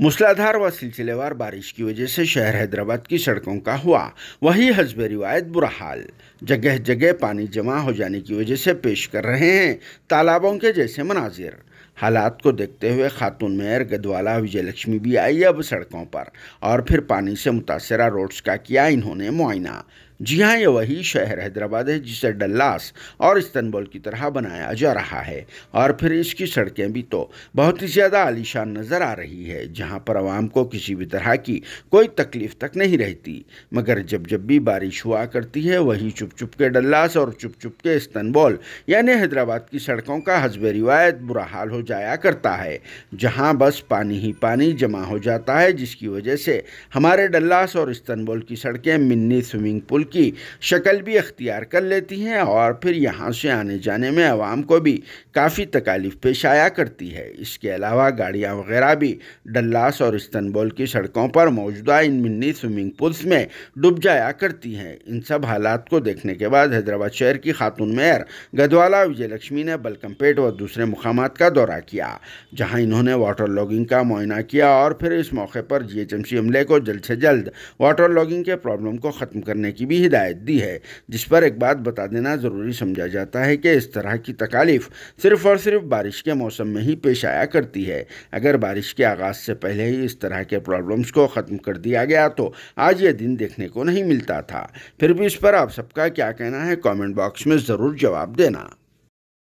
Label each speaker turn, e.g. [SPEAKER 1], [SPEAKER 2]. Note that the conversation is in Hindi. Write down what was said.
[SPEAKER 1] मूसलाधार व सिलसिलेवार बारिश की वजह से शहर हैदराबाद की सड़कों का हुआ वही हजब रिवायत बुरा हाल जगह जगह पानी जमा हो जाने की वजह से पेश कर रहे हैं तालाबों के जैसे मनाजिर हालात को देखते हुए खातून मेयर गदवाला विजय लक्ष्मी भी आई अब सड़कों पर और फिर पानी से मुतासरा रोड्स का किया इन्होंने मुआयना जी हाँ ये वही शहर हैदराबाद है जिसे डल्लास और इस्तनबुल की तरह बनाया जा रहा है और फिर इसकी सड़कें भी तो बहुत ही ज़्यादा आलिशान नज़र आ रही है जहाँ पर आवाम को किसी भी तरह की कोई तकलीफ तक नहीं रहती मगर जब जब भी बारिश हुआ करती है वही चुप चुप के डल्लास और चुप चुप के इस्तनबुल यानी हैदराबाद की सड़कों का हजब रिवायत बुरा हाल हो जाया करता है जहाँ बस पानी ही पानी जमा हो जाता है जिसकी वजह से हमारे डल्लास और इस्तनबुल की सड़कें मिनी स्विमिंग पूल की शक्ल भी अख्तियार कर लेती हैं और फिर यहाँ से आने जाने में आवाम को भी काफ़ी तकालीफ पेश आया करती है इसके अलावा गाड़ियाँ वगैरह भी डल्लास और इस्तनबुल की सड़कों पर मौजूदा इन मिनी स्विमिंग पुल्स में डूब जाया करती हैं इन सब हालात को देखने के बाद हैदराबाद शहर की खातून मेयर गदवाला विजयलक्ष्मी ने बलकमपेट व दूसरे मुकाम का दौरा किया जहाँ इन्होंने वाटर लॉगिंग का मुआयना किया और फिर इस मौके पर सी अमले को जल्द से जल्द वाटर लॉगिंग के प्रॉब्लम को ख़त्म करने की भी की हिदायत दी है जिस पर एक बात बता देना ज़रूरी समझा जाता है कि इस तरह की तकालीफ सिर्फ और सिर्फ बारिश के मौसम में ही पेश आया करती है अगर बारिश के आगाज़ से पहले ही इस तरह के प्रॉब्लम्स को ख़त्म कर दिया गया तो आज ये दिन देखने को नहीं मिलता था फिर भी इस पर आप सबका क्या कहना है कॉमेंट बॉक्स में ज़रूर जवाब देना